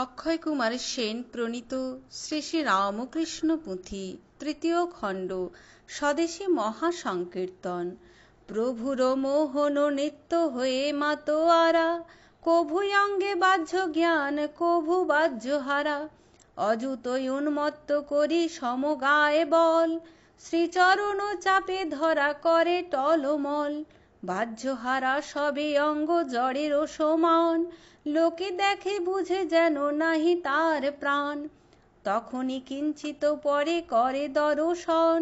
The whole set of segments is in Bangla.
অক্ষয় কুমার সেন প্রণীত শ্রী শ্রী রামকৃষ্ণ পুঁথি তৃতীয় খণ্ড স্বদেশী মহাসংকীর্তন প্রভুর মোহন নিত্য হয়ে মাতোয়ারা কভু অঙ্গে বাহ্য জ্ঞান কভু বাহ্য হারা অযুত উন্মত্ত করি সমগায় বল শ্রীচরণ চাপে ধরা করে টলমল বাহ্যহারা সবে অঙ্গ জড়েরও সমান লোকে দেখে বুঝে যেন নাহি তার প্রাণ তখনই কিঞ্চিত পরে করে দর্শন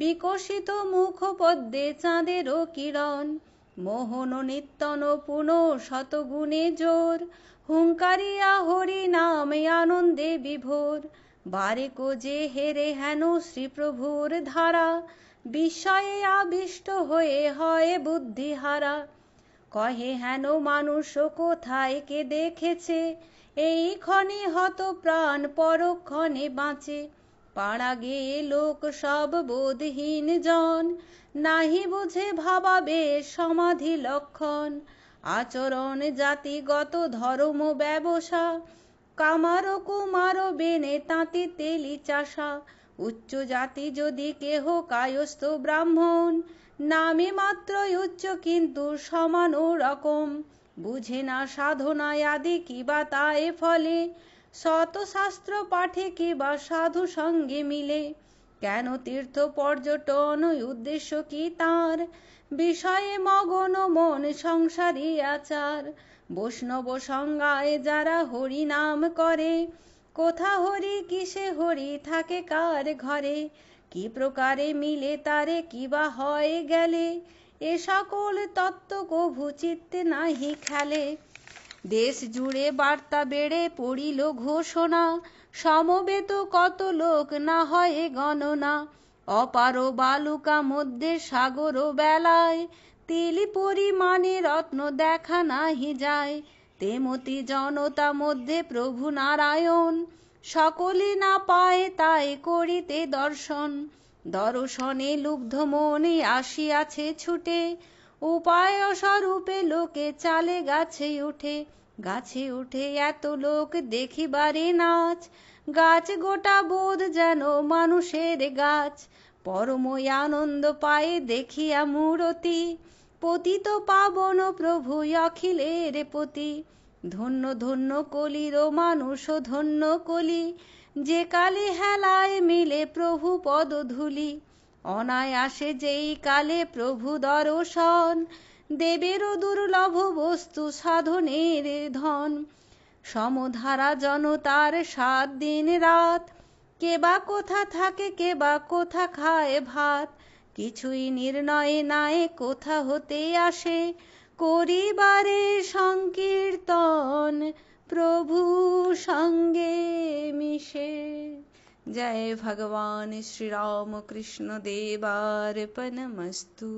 বিকশিত মুখপদ্মে চাঁদেরও কিরণ মোহন নিত্যন পুন শতগুণে জোর হুঙ্কারিয়া হরি নামে আনন্দে বিভোর কো যে হেরে হেন শ্রীপ্রভুর ধারা বিস্ময়ে আবিষ্ট হয়ে হয় বুদ্ধিহারা কহে হেন মানুষ কোথায় কে দেখেছে এই ক্ষণে হত প্রাণ পরক্ষণে বাঁচে পাড়া গে লোক সব বোধহীন জন নাহি বুঝে ভাবাবে সমাধি লক্ষণ আচরণ জাতিগত ধর্ম ব্যবসা কামার কুমার বেনে তাঁতি তেলি চাষা উচ্চ জাতি যদি কেহ কায়স্থ ব্রাহ্মণ নামে মাত্র উচ্চ কিন্তু সমান রকম বুঝে না সাধনায় আদি তা এ ফলে শত শাস্ত্র পাঠে বা সাধু সঙ্গে মিলে কেন তীর্থ পর্যটন উদ্দেশ্য কি তার বিষয়ে মগন মন সংসারী আচার বৈষ্ণব সংজ্ঞায় যারা হরি নাম করে কোথা হরি কিসে হরি থাকে কার ঘরে কি প্রকারে মিলে তারে কিবা হয়ে গেলে এ সকল তত্ত্ব কভু চিত্তে নাহি খেলে দেশ জুড়ে বার্তা বেড়ে পড়িল ঘোষণা সমবেত কত লোক না হয় গণনা অপার বালুকা মধ্যে সাগর বেলায় তিলি পরিমাণে রত্ন দেখা নাহি যায় তেমতি জনতা মধ্যে প্রভু নারায়ণ সকলে না পায় তাই করিতে দর্শন দর্শনে লুব্ধ মনে আসিয়াছে ছুটে উপায় স্বরূপে লোকে চালে গাছে উঠে গাছে উঠে এত লোক দেখিবারে নাচ গাছ গোটা বোধ যেন মানুষের গাছ পরম আনন্দ পায়ে দেখিয়া মূরতি পতিত পাবন প্রভু অখিলের পতি ধন্য ধন্য কলির মানুষ ধন্য কলি যে কালে হেলায় মিলে প্রভু পদধূলি অনায়াসে যেই কালে প্রভু দর্শন দেবেরও দুর্লভ বস্তু সাধনের ধন সমধারা জনতার সাত দিন রাত কেবা কোথা থাকে কেবা কোথা খায় ভাত কিছুই নির্ণয়ে নাই কোথা হতে আসে করিবারে সংকীর্তন প্রভু সঙ্গে মিশে জয় ভগবান কৃষ্ণ দেবার পনমস্তু